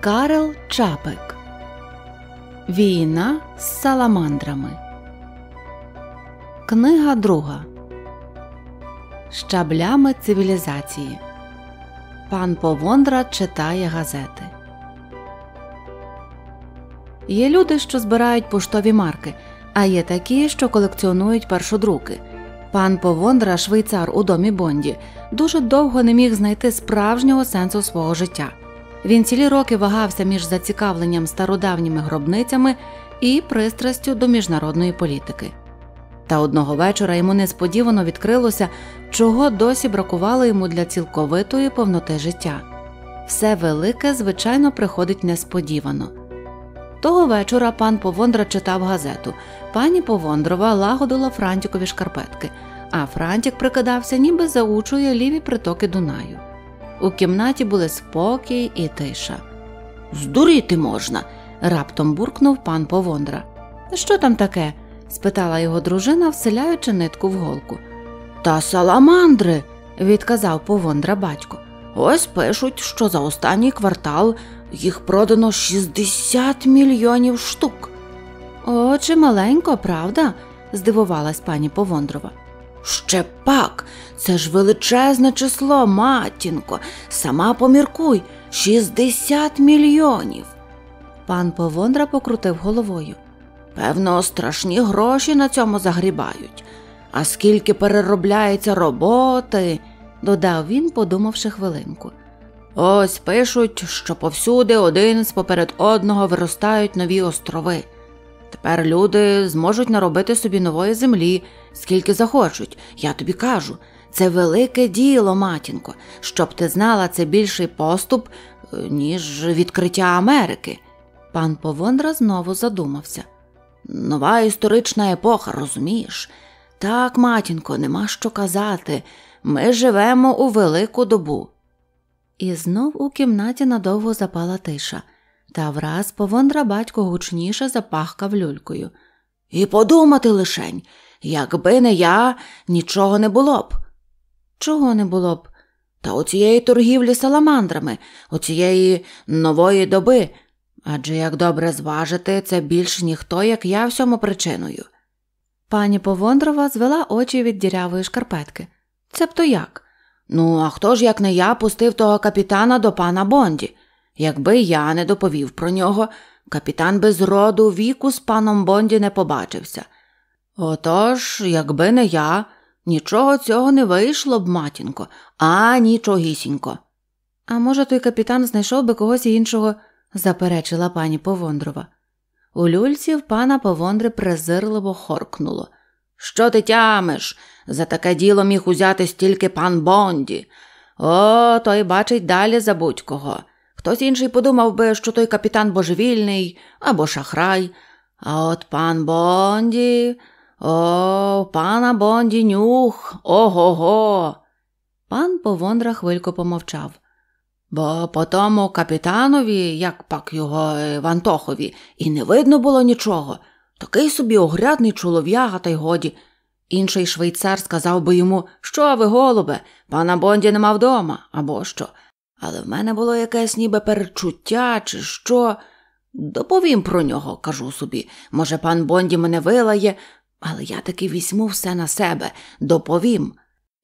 Карел Чапик Війна з саламандрами. Книга друга Щаблями цивілізації. Пан Повондра читає газети. Є люди, що збирають поштові марки. А є такі, що колекціонують першодруки. Пан Повондра, швейцар у домі Бонді, дуже довго не міг знайти справжнього сенсу свого життя. Він цілі роки вагався між зацікавленням стародавніми гробницями і пристрастю до міжнародної політики. Та одного вечора йому несподівано відкрилося, чого досі бракувало йому для цілковитої повноти життя. Все велике, звичайно, приходить несподівано. Того вечора пан Повондра читав газету. Пані Повондрова лагодила Франтікові шкарпетки, а Франтік прикидався, ніби заучує ліві притоки Дунаю. У кімнаті були спокій і тиша. Здуріти можна, раптом буркнув пан Повондра. Що там таке? спитала його дружина, вселяючи нитку в голку. Та саламандри, відказав Повондра батько. Ось пишуть, що за останній квартал їх продано 60 мільйонів штук. О, чи маленько, правда? здивувалась пані Повондрова. Ще пак, це ж величезне число, матінко, сама поміркуй 60 мільйонів. Пан Повондра покрутив головою. Певно, страшні гроші на цьому загрібають. А скільки переробляється роботи, додав він, подумавши хвилинку. Ось пишуть, що повсюди один з поперед одного виростають нові острови. Тепер люди зможуть наробити собі нової землі, скільки захочуть. Я тобі кажу, це велике діло, матінко, щоб ти знала це більший поступ, е, ніж відкриття Америки. Пан Повондра знову задумався. Нова історична епоха, розумієш? Так, матінко, нема що казати. Ми живемо у велику добу. І знов у кімнаті надовго запала тиша. Та враз повондра батько гучніше запахкав люлькою. І подумати лишень, якби не я, нічого не було б. Чого не було б? Та оцієї торгівлі саламандрами, оцієї нової доби. Адже як добре зважити, це більш ніхто, як я всьому причиною. Пані Повондрова звела очі від дірявої шкарпетки. Цебто як? Ну, а хто ж, як не я, пустив того капітана до пана Бонді? Якби я не доповів про нього, капітан без роду віку з паном Бонді не побачився. Отож, якби не я, нічого цього не вийшло б, матінко, а нічогісінько. А може, той капітан знайшов би когось іншого, заперечила пані Повондрова. У люльці в пана Повондри презирливо хоркнуло. Що ти тямиш? За таке діло міг узятись тільки пан Бонді. О, той бачить далі за будь кого. Хтось інший подумав би, що той капітан божевільний або шахрай. А от пан Бонді. О, пана Бонді нюх. Ого го. Пан Повондра хвилько помовчав. Бо по тому капітанові, як пак його е, Вантохові, і не видно було нічого. Такий собі огрядний чолов'яга, та й годі. Інший швейцар сказав би йому, що ви, голубе, пана Бонді нема вдома, або що але в мене було якесь ніби перечуття, чи що. Доповім про нього, кажу собі. Може, пан Бонді мене вилає, але я таки візьму все на себе, доповім.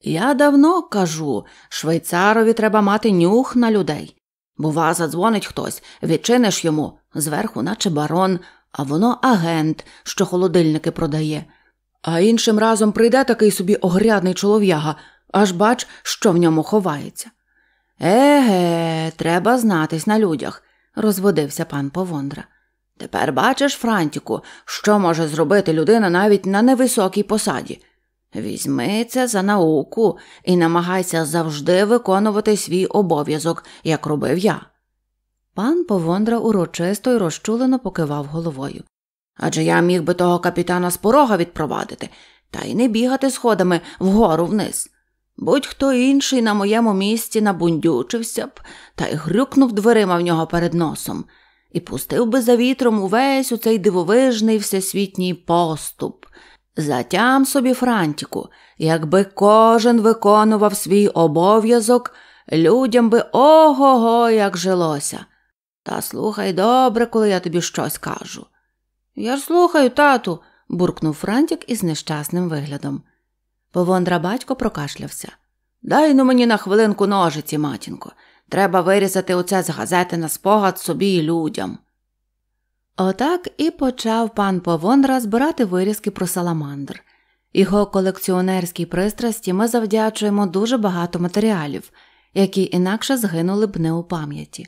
Я давно кажу, швейцарові треба мати нюх на людей. Бува, задзвонить хтось, відчиниш йому, зверху, наче барон, а воно агент, що холодильники продає. А іншим разом прийде такий собі огрядний чолов'яга, аж бач, що в ньому ховається. Еге, треба знатись на людях, розводився пан Повондра. Тепер бачиш, Франтіку, що може зробити людина навіть на невисокій посаді. Візьми це за науку і намагайся завжди виконувати свій обов'язок, як робив я. Пан Повондра урочисто й розчулено покивав головою. Адже я міг би того капітана з порога відпровадити, та й не бігати сходами вгору вниз. Будь-хто інший на моєму місці набундючився б та й грюкнув дверима в нього перед носом і пустив би за вітром увесь у цей дивовижний всесвітній поступ. Затям собі, Франтіку, якби кожен виконував свій обов'язок, людям би ого го як жилося. Та слухай добре, коли я тобі щось кажу. Я ж слухаю, тату, буркнув Франтік із нещасним виглядом. Повондра батько прокашлявся. Дай ну мені на хвилинку ножиці, матінко. Треба вирізати оце з газети на спогад собі і людям. Отак і почав пан Повондра збирати вирізки про саламандр. Його колекціонерській пристрасті ми завдячуємо дуже багато матеріалів, які інакше згинули б не у пам'яті.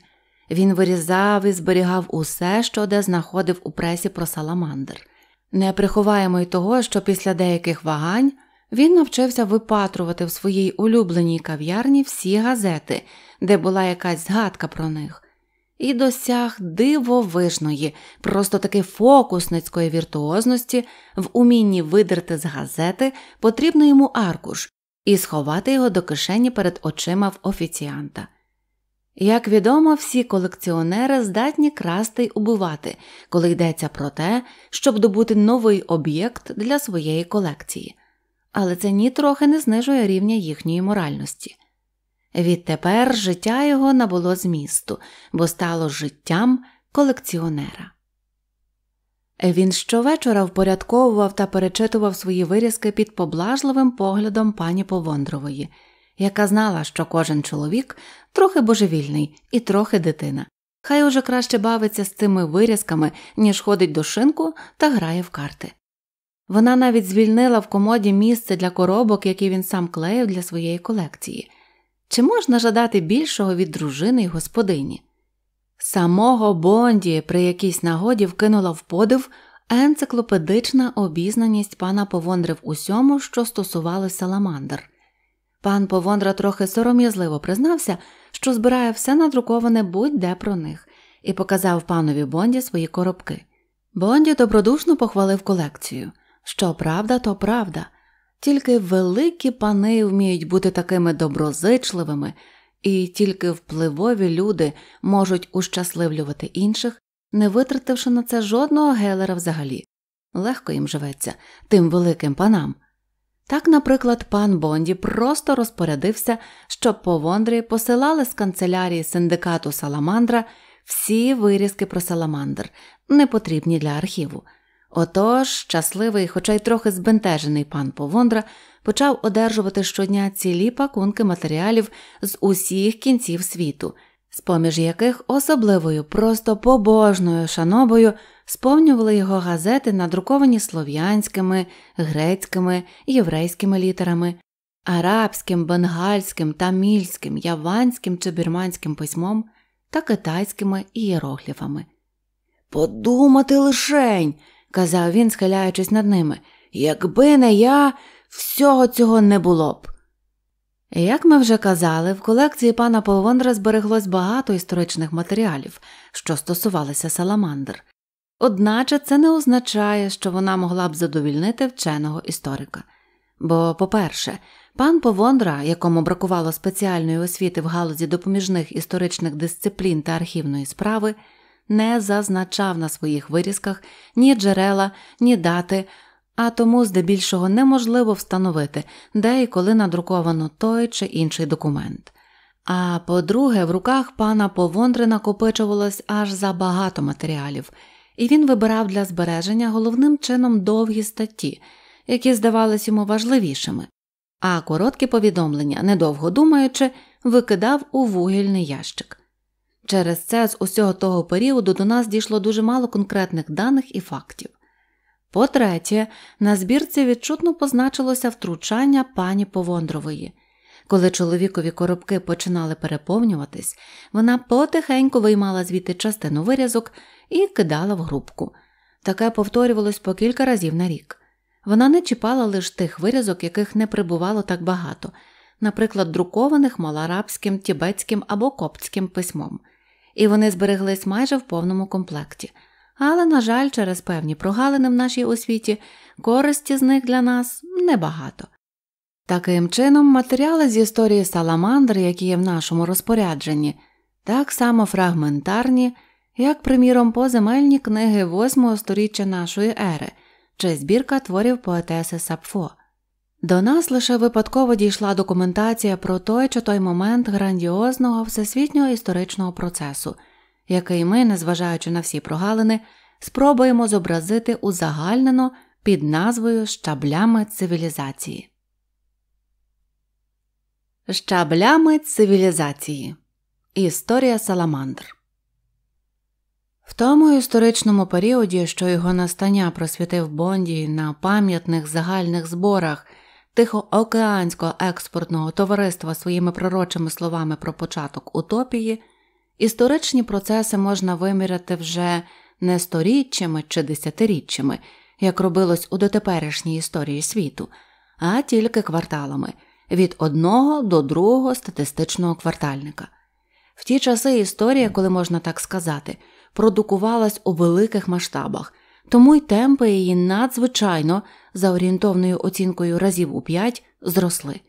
Він вирізав і зберігав усе, що де знаходив у пресі про саламандр. Не приховаємо й того, що після деяких вагань. Він навчився випатрувати в своїй улюбленій кав'ярні всі газети, де була якась згадка про них, і досяг дивовижної, просто таки фокусницької віртуозності в умінні видерти з газети потрібний йому аркуш і сховати його до кишені перед очима в офіціанта. Як відомо, всі колекціонери здатні красти й убивати, коли йдеться про те, щоб добути новий об'єкт для своєї колекції але це нітрохи не знижує рівня їхньої моральності. Відтепер життя його набуло змісту, бо стало життям колекціонера. Він щовечора впорядковував та перечитував свої вирізки під поблажливим поглядом пані Повондрової, яка знала, що кожен чоловік трохи божевільний і трохи дитина. Хай уже краще бавиться з цими вирізками, ніж ходить до шинку та грає в карти. Вона навіть звільнила в комоді місце для коробок, які він сам клеїв для своєї колекції. Чи можна жадати більшого від дружини й господині? Самого Бонді при якійсь нагоді вкинула в подив енциклопедична обізнаність пана Повондри в усьому, що стосувалося саламандр. Пан Повондра трохи сором'язливо признався, що збирає все надруковане будь де про них, і показав панові Бонді свої коробки. Бонді добродушно похвалив колекцію. Щоправда, то правда, тільки великі пани вміють бути такими доброзичливими, і тільки впливові люди можуть ущасливлювати інших, не витративши на це жодного гелера взагалі. Легко їм живеться, тим великим панам. Так, наприклад, пан Бонді просто розпорядився, щоб по Вондрі посилали з канцелярії синдикату Саламандра всі вирізки про Саламандр, непотрібні для архіву. Отож, щасливий, хоча й трохи збентежений пан Повондра почав одержувати щодня цілі пакунки матеріалів з усіх кінців світу, з поміж яких особливою, просто побожною шанобою сповнювали його газети, надруковані слов'янськими, грецькими, єврейськими літерами, арабським, бенгальським, тамільським, яванським чи бірманським письмом та китайськими ієрогліфами. Подумати лишень! казав він, схиляючись над ними. Якби не я, всього цього не було б. Як ми вже казали, в колекції пана Полвондра збереглось багато історичних матеріалів, що стосувалися саламандр. Одначе це не означає, що вона могла б задовільнити вченого історика. Бо, по-перше, пан Повондра, якому бракувало спеціальної освіти в галузі допоміжних історичних дисциплін та архівної справи, не зазначав на своїх вирізках ні джерела, ні дати, а тому здебільшого неможливо встановити, де і коли надруковано той чи інший документ. А по-друге, в руках пана Повондри накопичувалось аж забагато матеріалів, і він вибирав для збереження головним чином довгі статті, які здавались йому важливішими, а короткі повідомлення, недовго думаючи, викидав у вугільний ящик. Через це з усього того періоду до нас дійшло дуже мало конкретних даних і фактів. По третє, на збірці відчутно позначилося втручання пані Повондрової. Коли чоловікові коробки починали переповнюватись, вона потихеньку виймала звідти частину вирізок і кидала в грубку. Таке повторювалось по кілька разів на рік. Вона не чіпала лише тих вирізок, яких не прибувало так багато, наприклад, друкованих малоарабським, тібетським або коптським письмом і вони збереглись майже в повному комплекті. Але, на жаль, через певні прогалини в нашій освіті користі з них для нас небагато. Таким чином, матеріали з історії саламандр, які є в нашому розпорядженні, так само фрагментарні, як, приміром, поземельні книги 8 сторіччя нашої ери чи збірка творів поетеси Сапфо. До нас лише випадково дійшла документація про той чи той момент грандіозного всесвітнього історичного процесу, який ми, незважаючи на всі прогалини, спробуємо зобразити узагальнено під назвою Щаблями цивілізації. Щаблями цивілізації. Історія Саламандр. В тому історичному періоді, що його настання просвітив Бонді на пам'ятних загальних зборах Тихоокеанського експортного товариства своїми пророчими словами про початок утопії, історичні процеси можна виміряти вже не сторіччями чи десятиріччями, як робилось у дотеперішній історії світу, а тільки кварталами від одного до другого статистичного квартальника. В ті часи історія, коли можна так сказати, продукувалась у великих масштабах тому й темпи її надзвичайно, за орієнтовною оцінкою разів у п'ять, зросли.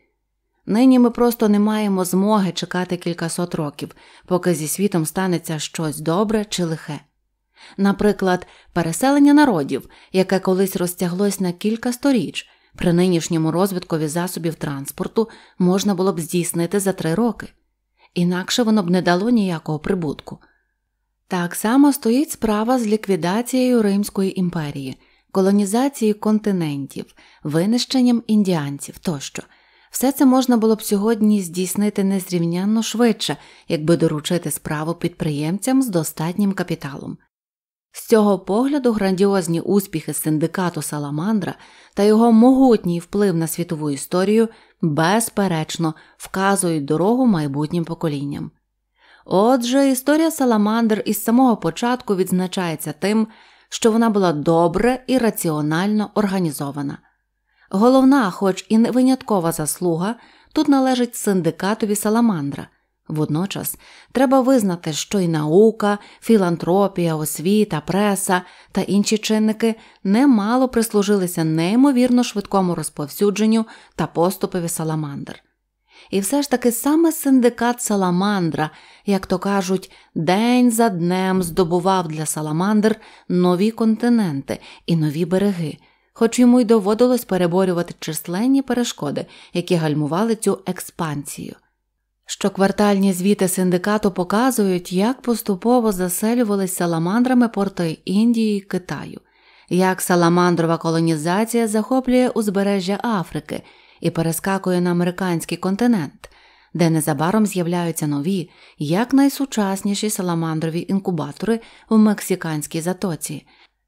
Нині ми просто не маємо змоги чекати кількасот років, поки зі світом станеться щось добре чи лихе. Наприклад, переселення народів, яке колись розтяглось на кілька сторіч, при нинішньому розвиткові засобів транспорту можна було б здійснити за три роки, інакше воно б не дало ніякого прибутку. Так само стоїть справа з ліквідацією Римської імперії, колонізацією континентів, винищенням індіанців тощо. Все це можна було б сьогодні здійснити незрівнянно швидше, якби доручити справу підприємцям з достатнім капіталом. З цього погляду грандіозні успіхи синдикату Саламандра та його могутній вплив на світову історію безперечно вказують дорогу майбутнім поколінням. Отже, історія саламандр із самого початку відзначається тим, що вона була добре і раціонально організована. Головна, хоч і не виняткова заслуга, тут належить синдикатові саламандра. Водночас треба визнати, що і наука, філантропія, освіта, преса та інші чинники немало прислужилися неймовірно швидкому розповсюдженню та поступові саламандр. І все ж таки саме синдикат Саламандра, як то кажуть, день за днем здобував для Саламандр нові континенти і нові береги, хоч йому й доводилось переборювати численні перешкоди, які гальмували цю експансію. Щоквартальні звіти синдикату показують, як поступово заселювалися саламандрами порти Індії і Китаю, як саламандрова колонізація захоплює узбережжя Африки і перескакує на американський континент, де незабаром з'являються нові, якнайсучасніші саламандрові інкубатори в мексиканській затоці.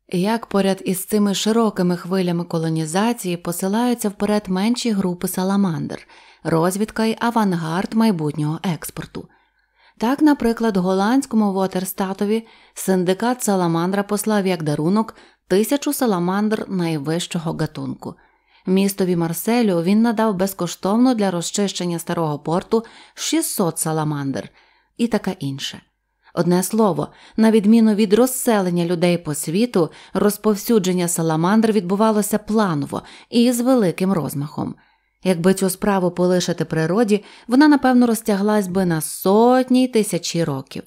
Як поряд із цими широкими хвилями колонізації посилаються вперед менші групи саламандр, розвідка й авангард майбутнього експорту. Так, наприклад, голландському Вотерстатові синдикат Саламандра послав як дарунок тисячу саламандр найвищого гатунку – Містові Марселю він надав безкоштовно для розчищення старого порту 600 саламандр і таке інше. Одне слово, на відміну від розселення людей по світу, розповсюдження саламандр відбувалося планово і з великим розмахом. Якби цю справу полишити природі, вона напевно розтяглась би на сотні й тисячі років.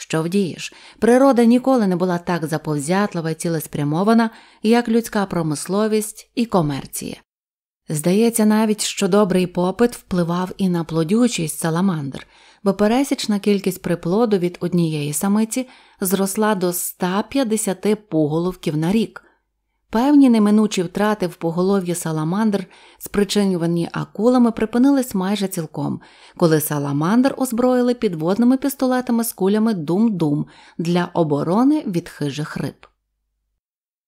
Що вдієш? Природа ніколи не була так заповзятлива і цілеспрямована, як людська промисловість і комерція. Здається навіть, що добрий попит впливав і на плодючість саламандр, бо пересічна кількість приплоду від однієї самиці зросла до 150 пуголовків на рік. Певні неминучі втрати в поголов'ї саламандр, спричинювані акулами, припинились майже цілком, коли саламандр озброїли підводними пістолетами з кулями дум-дум для оборони від хижих риб.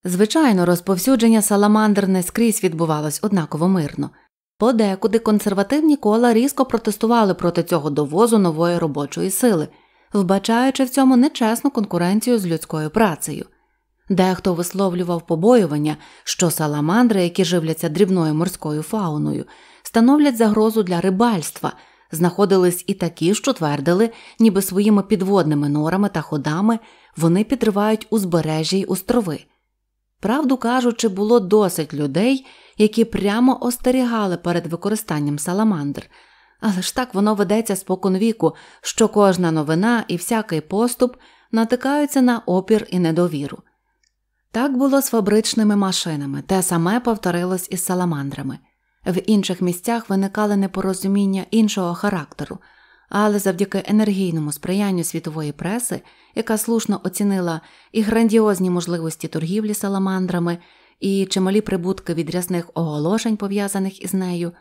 Звичайно, розповсюдження саламандр не скрізь відбувалось однаково мирно. Подекуди консервативні кола різко протестували проти цього довозу нової робочої сили, вбачаючи в цьому нечесну конкуренцію з людською працею. Дехто висловлював побоювання, що саламандри, які живляться дрібною морською фауною, становлять загрозу для рибальства. Знаходились і такі, що твердили, ніби своїми підводними норами та ходами вони підривають узбережжя й острови. Правду кажучи, було досить людей, які прямо остерігали перед використанням саламандр. Але ж так воно ведеться споконвіку, що кожна новина і всякий поступ натикаються на опір і недовіру. Так було з фабричними машинами, те саме повторилось із саламандрами. В інших місцях виникали непорозуміння іншого характеру, але завдяки енергійному сприянню світової преси, яка слушно оцінила і грандіозні можливості торгівлі саламандрами, і чималі прибутки від рясних оголошень, пов'язаних із нею,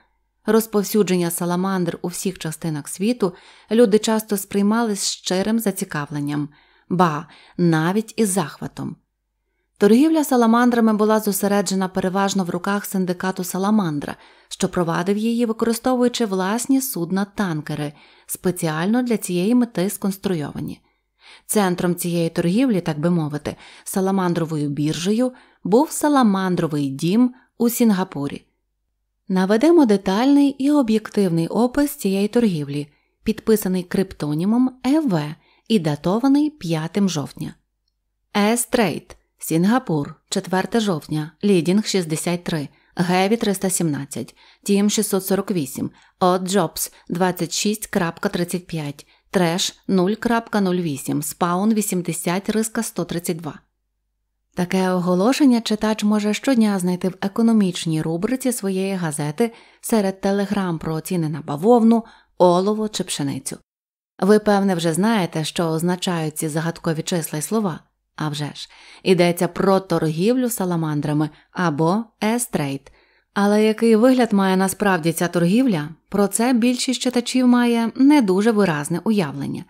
розповсюдження саламандр у всіх частинах світу люди часто сприймали з щирим зацікавленням, ба навіть із захватом. Торгівля саламандрами була зосереджена переважно в руках синдикату Саламандра, що провадив її, використовуючи власні судна танкери, спеціально для цієї мети сконструйовані. Центром цієї торгівлі, так би мовити, саламандровою біржею був саламандровий дім у Сінгапурі. Наведемо детальний і об'єктивний опис цієї торгівлі, підписаний криптонімом ЕВ і датований 5 жовтня. Естрейт Сінгапур, 4 жовтня, лідінг 63, Геві 317, Тім 648, От Джобс 26.35, Треш 0.08, Спаун 80, риска 132. Таке оголошення читач може щодня знайти в економічній рубриці своєї газети серед телеграм про ціни на бавовну, олово чи пшеницю. Ви, певне, вже знаєте, що означають ці загадкові числа й слова. А вже ж, йдеться про торгівлю саламандрами або естрейт. Але який вигляд має насправді ця торгівля, про це більшість читачів має не дуже виразне уявлення.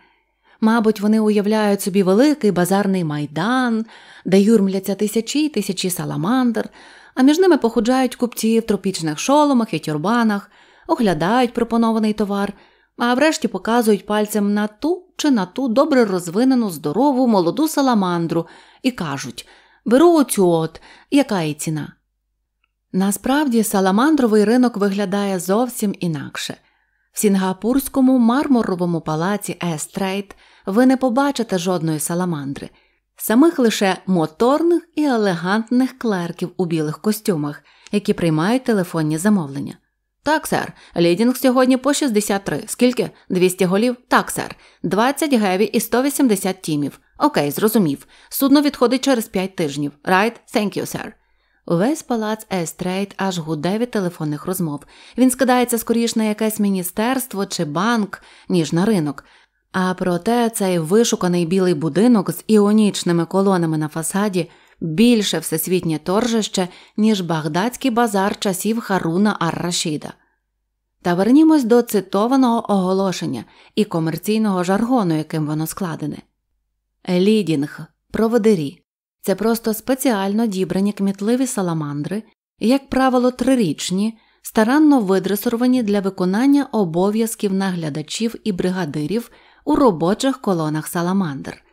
Мабуть, вони уявляють собі великий базарний майдан, де юрмляться тисячі й тисячі саламандр, а між ними походжають купці в тропічних шоломах і тюрбанах, оглядають пропонований товар а врешті показують пальцем на ту чи на ту добре розвинену, здорову, молоду саламандру і кажуть беру оцю от, яка і ціна. Насправді саламандровий ринок виглядає зовсім інакше. В Сінгапурському мармуровому палаці Естрейт ви не побачите жодної саламандри, самих лише моторних і елегантних клерків у білих костюмах, які приймають телефонні замовлення. Так, сер. Лідінг сьогодні по 63. Скільки? 200 голів? Так, сер. 20 геві і 180 тімів. Окей, зрозумів. Судно відходить через 5 тижнів. Right? Thank you, сер. Увесь палац Естрейт аж гуде від телефонних розмов. Він скидається скоріш на якесь міністерство чи банк, ніж на ринок. А проте цей вишуканий білий будинок з іонічними колонами на фасаді більше всесвітнє торжище, ніж багдадський базар часів Харуна Ар-Рашіда. Та вернімось до цитованого оголошення і комерційного жаргону, яким воно складене. Лідінг, проводирі це просто спеціально дібрані кмітливі саламандри, як правило, трирічні, старанно видресуровані для виконання обов'язків наглядачів і бригадирів у робочих колонах саламандр.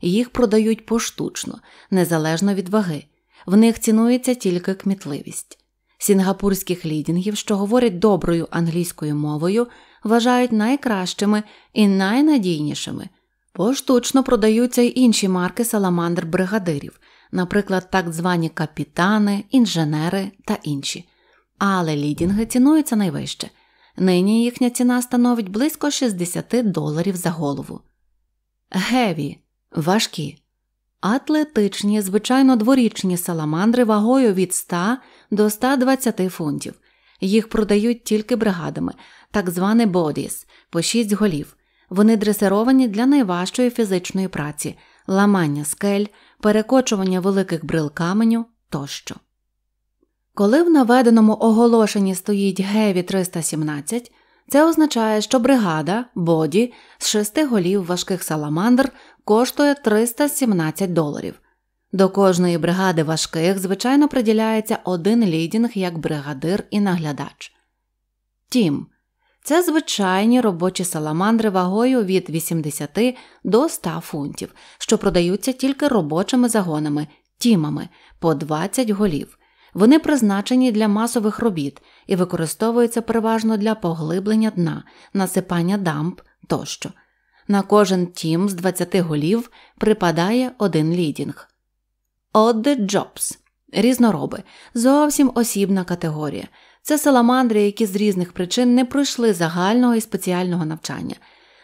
Їх продають поштучно, незалежно від ваги, в них цінується тільки кмітливість. Сінгапурських лідінгів, що говорять доброю англійською мовою, вважають найкращими і найнадійнішими. Поштучно продаються й інші марки саламандр бригадирів, наприклад, так звані капітани, інженери та інші. Але лідінги цінуються найвище. Нині їхня ціна становить близько 60 доларів за голову. Геві Важкі. Атлетичні, звичайно, дворічні саламандри вагою від 100 до 120 фунтів. Їх продають тільки бригадами, так зване бодіс по 6 голів. Вони дресировані для найважчої фізичної праці, ламання скель, перекочування великих брил каменю тощо. Коли в наведеному оголошенні стоїть Геві 317, це означає, що бригада боді з шести голів важких саламандр коштує 317 доларів. До кожної бригади важких, звичайно, приділяється один лідінг як бригадир і наглядач. Тім. Це звичайні робочі саламандри вагою від 80 до 100 фунтів, що продаються тільки робочими загонами, тімами по 20 голів. Вони призначені для масових робіт і використовуються переважно для поглиблення дна, насипання дамп тощо. На кожен тім з 20 голів припадає один лідінг. Одде Джобс різнороби зовсім осібна категорія. Це саламандри, які з різних причин не пройшли загального і спеціального навчання,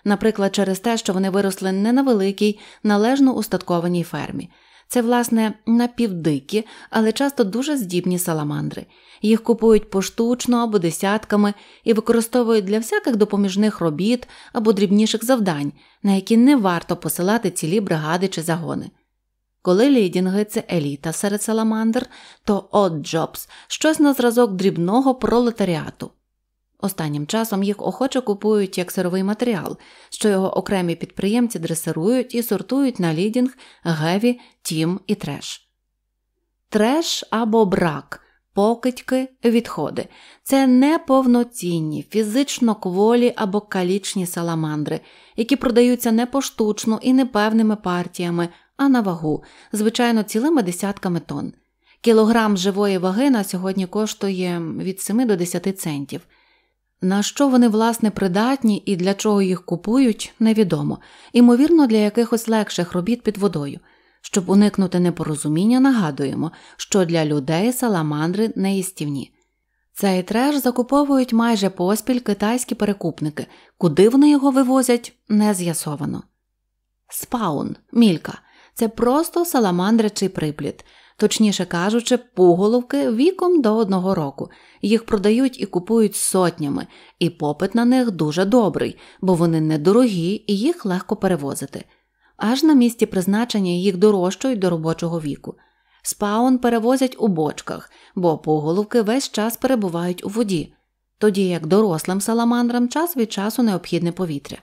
наприклад, через те, що вони виросли не на великій, належно устаткованій фермі. Це, власне, напівдикі, але часто дуже здібні саламандри. Їх купують поштучно або десятками і використовують для всяких допоміжних робіт або дрібніших завдань, на які не варто посилати цілі бригади чи загони. Коли лідінги це еліта серед саламандр, то от Джобс щось на зразок дрібного пролетаріату. Останнім часом їх охоче купують як сировий матеріал, що його окремі підприємці дресирують і сортують на лідінг, геві, тім і треш. Треш або брак, покидьки, відходи це неповноцінні, фізично кволі або калічні саламандри, які продаються не поштучно і не певними партіями, а на вагу, звичайно, цілими десятками тонн. Кілограм живої ваги на сьогодні коштує від 7 до 10 центів. На що вони власне придатні і для чого їх купують, невідомо, ймовірно, для якихось легших робіт під водою. Щоб уникнути непорозуміння, нагадуємо, що для людей саламандри неїстівні. Цей треш закуповують майже поспіль китайські перекупники, куди вони його вивозять, не з'ясовано. Спаун, мілька це просто саламандричий приплід точніше кажучи, пуголовки віком до одного року. Їх продають і купують сотнями, і попит на них дуже добрий, бо вони недорогі і їх легко перевозити. Аж на місці призначення їх дорожчують до робочого віку. Спаун перевозять у бочках, бо поголовки весь час перебувають у воді, тоді як дорослим саламандрам час від часу необхідне повітря.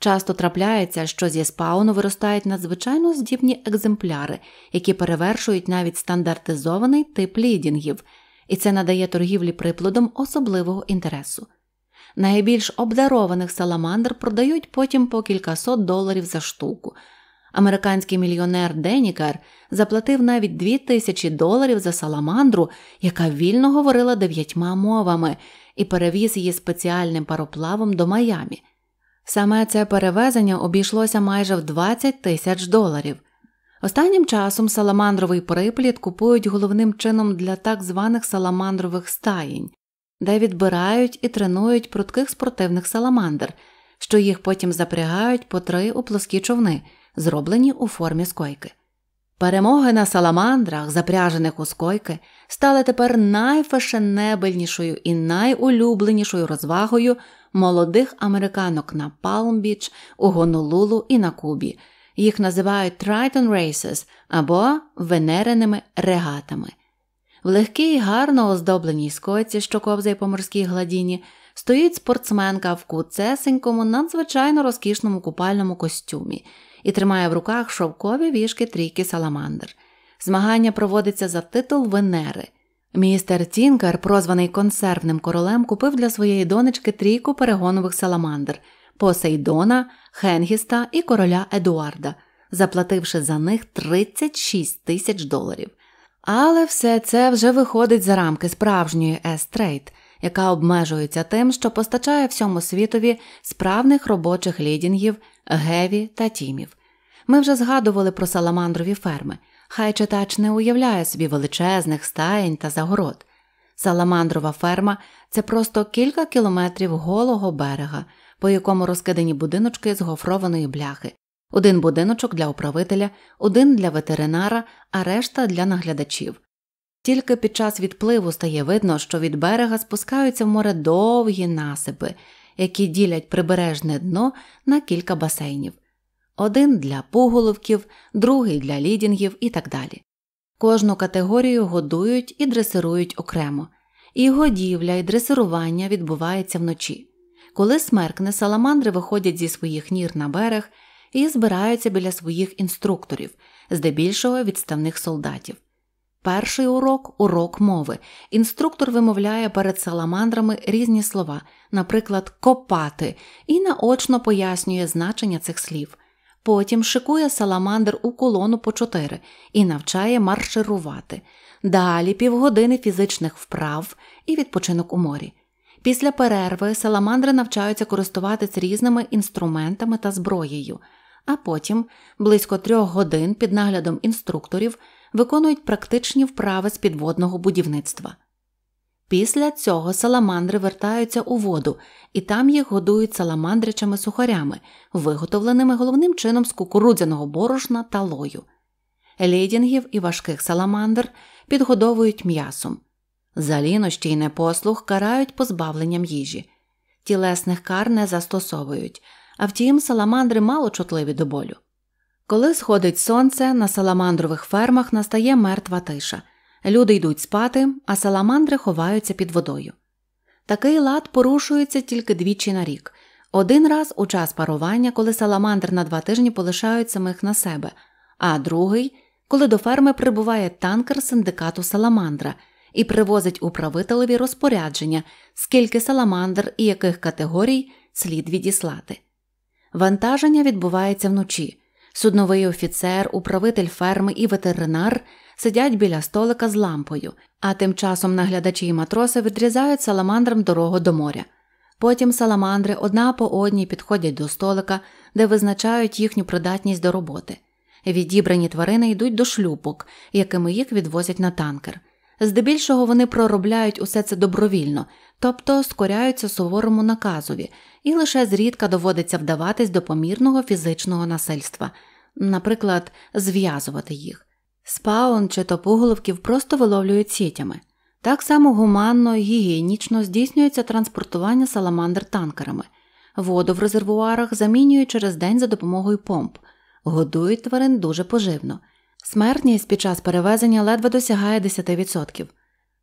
Часто трапляється, що зі спауну виростають надзвичайно здібні екземпляри, які перевершують навіть стандартизований тип лідінгів, і це надає торгівлі приплодом особливого інтересу. Найбільш обдарованих саламандр продають потім по кількасот доларів за штуку. Американський мільйонер Денікер заплатив навіть дві тисячі доларів за саламандру, яка вільно говорила дев'ятьма мовами, і перевіз її спеціальним пароплавом до Майамі – Саме це перевезення обійшлося майже в 20 тисяч доларів. Останнім часом саламандровий припліт купують головним чином для так званих саламандрових стаєнь, де відбирають і тренують прудких спортивних саламандр, що їх потім запрягають по три у плоскі човни, зроблені у формі скойки. Перемоги на саламандрах, запряжених у скойки, стали тепер найфешенебельнішою і найулюбленішою розвагою молодих американок на Палм-Біч, у Гонолулу і на Кубі. Їх називають Triton Races або венереними регатами. В легкій, гарно оздобленій скоці, що ковзає по морській гладіні, стоїть спортсменка в куцесенькому, надзвичайно розкішному купальному костюмі і тримає в руках шовкові вішки трійки саламандр. Змагання проводиться за титул Венери. Містер Тінкер, прозваний консервним королем, купив для своєї донечки трійку перегонових саламандр Посейдона, Хенгіста і короля Едуарда, заплативши за них 36 тисяч доларів. Але все це вже виходить за рамки справжньої естрейт, яка обмежується тим, що постачає всьому світові справних робочих лідінгів, геві та тімів. Ми вже згадували про саламандрові ферми. Хай читач не уявляє собі величезних стаєнь та загород. Саламандрова ферма це просто кілька кілометрів голого берега, по якому розкидані будиночки з гофрованої бляхи, один будиночок для управителя, один для ветеринара, а решта для наглядачів. Тільки під час відпливу стає видно, що від берега спускаються в море довгі насипи, які ділять прибережне дно на кілька басейнів один для пуголовків, другий для лідінгів і так далі. Кожну категорію годують і дресирують окремо, і годівля і дресирування відбувається вночі. Коли смеркне, саламандри виходять зі своїх нір на берег і збираються біля своїх інструкторів, здебільшого відставних солдатів. Перший урок урок мови. Інструктор вимовляє перед саламандрами різні слова, наприклад, копати, і наочно пояснює значення цих слів. Потім шикує саламандр у колону по чотири і навчає марширувати. Далі півгодини фізичних вправ і відпочинок у морі. Після перерви саламандри навчаються користуватись різними інструментами та зброєю, а потім близько трьох годин під наглядом інструкторів виконують практичні вправи з підводного будівництва. Після цього саламандри вертаються у воду, і там їх годують саламандрячими сухарями, виготовленими головним чином з кукурудзяного борошна та лою. Лідінгів і важких саламандр підгодовують м'ясом. За лінощі й непослух карають позбавленням їжі. Тілесних кар не застосовують, а втім, саламандри мало чутливі до болю. Коли сходить сонце, на саламандрових фермах настає мертва тиша. Люди йдуть спати, а саламандри ховаються під водою. Такий лад порушується тільки двічі на рік. Один раз у час парування, коли саламандр на два тижні полишають самих на себе, а другий, коли до ферми прибуває танкер синдикату саламандра і привозить управителеві розпорядження, скільки саламандр і яких категорій слід відіслати. Вантаження відбувається вночі. Судновий офіцер, управитель ферми і ветеринар сидять біля столика з лампою, а тим часом наглядачі і матроси відрізають саламандрам дорогу до моря. Потім саламандри одна по одній підходять до столика, де визначають їхню придатність до роботи. Відібрані тварини йдуть до шлюпок, якими їх відвозять на танкер. Здебільшого вони проробляють усе це добровільно, тобто скоряються суворому наказові, і лише зрідка доводиться вдаватись до помірного фізичного насильства, наприклад, зв'язувати їх. Спаун чи топуголовків просто виловлюють сітями. Так само гуманно і гігієнічно здійснюється транспортування саламандр танкерами, воду в резервуарах замінюють через день за допомогою помп, годують тварин дуже поживно. Смертність під час перевезення ледве досягає 10%.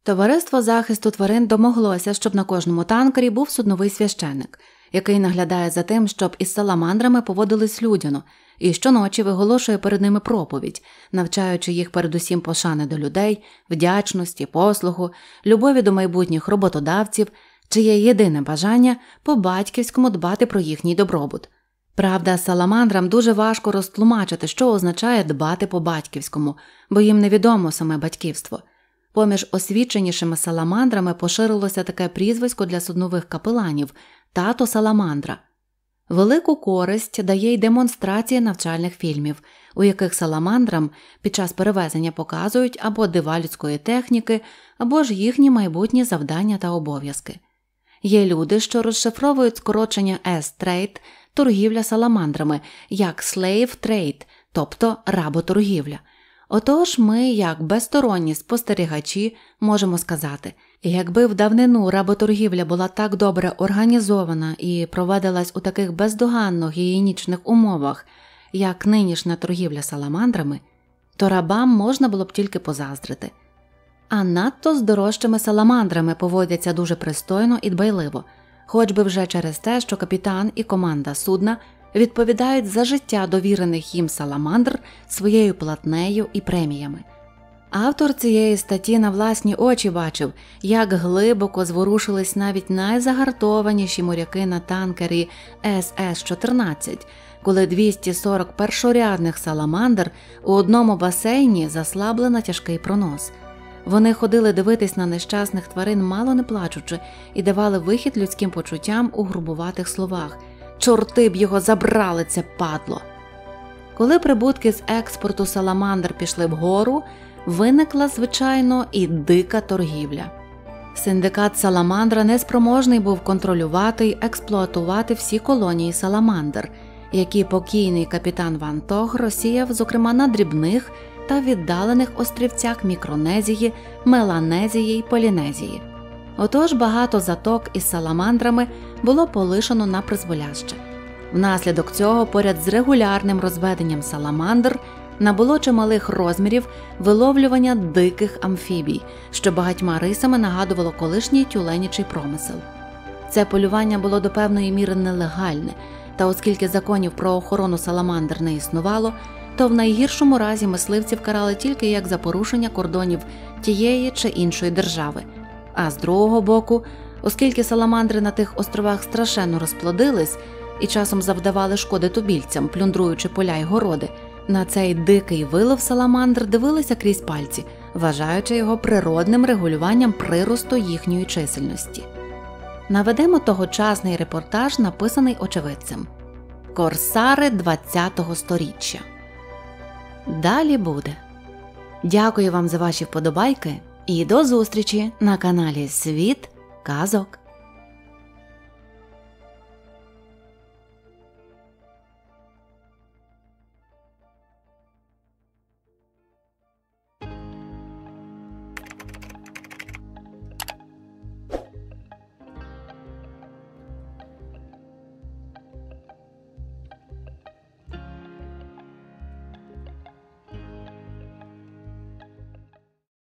Товариство захисту тварин домоглося, щоб на кожному танкері був судновий священик, який наглядає за тим, щоб із саламандрами поводились людяно, і щоночі виголошує перед ними проповідь, навчаючи їх передусім пошани до людей, вдячності, послугу, любові до майбутніх роботодавців, чиє єдине бажання по батьківському дбати про їхній добробут. Правда, саламандрам дуже важко розтлумачити, що означає дбати по батьківському, бо їм невідомо саме батьківство. Поміж освіченішими саламандрами поширилося таке прізвисько для суднових капеланів тато саламандра. Велику користь дає й демонстрація навчальних фільмів, у яких саламандрам під час перевезення показують або дива людської техніки, або ж їхні майбутні завдання та обов'язки. Є люди, що розшифровують скорочення S-Trade торгівля саламандрами як slave trade, тобто работоргівля – Отож, ми, як безсторонні спостерігачі, можемо сказати, якби в давнину работоргівля була так добре організована і проводилась у таких бездоганно гігієнічних умовах, як нинішня торгівля саламандрами, то рабам можна було б тільки позаздрити. А надто з дорожчими саламандрами поводяться дуже пристойно і дбайливо, хоч би вже через те, що капітан і команда судна відповідають за життя довірених їм саламандр своєю платнею і преміями. Автор цієї статті на власні очі бачив, як глибоко зворушились навіть найзагартованіші моряки на танкері СС-14, коли 240 першорядних саламандр у одному басейні заслабли на тяжкий пронос. Вони ходили дивитись на нещасних тварин, мало не плачучи, і давали вихід людським почуттям у грубуватих словах. Чорти б його забрали, це падло. Коли прибутки з експорту саламандр пішли вгору, виникла, звичайно, і дика торгівля. Синдикат Саламандра неспроможний був контролювати й експлуатувати всі колонії Саламандр, які покійний капітан Ван Тог розсіяв, зокрема на дрібних та віддалених острівцях Мікронезії, Меланезії й Полінезії. Отож багато заток із саламандрами було полишено на призволяще. Внаслідок цього, поряд з регулярним розведенням саламандр набуло чималих розмірів виловлювання диких амфібій, що багатьма рисами нагадувало колишній тюленічий промисел. Це полювання було до певної міри нелегальне, та оскільки законів про охорону саламандр не існувало, то в найгіршому разі мисливців карали тільки як за порушення кордонів тієї чи іншої держави. А з другого боку, оскільки саламандри на тих островах страшенно розплодились і часом завдавали шкоди тубільцям, плюндруючи поля й городи, на цей дикий вилов саламандр дивилися крізь пальці, вважаючи його природним регулюванням приросту їхньої чисельності. Наведемо тогочасний репортаж, написаний очевидцем Корсари 20-го сторіччя. Далі буде. Дякую вам за ваші вподобайки. І до зустрічі на каналі Світ Казок.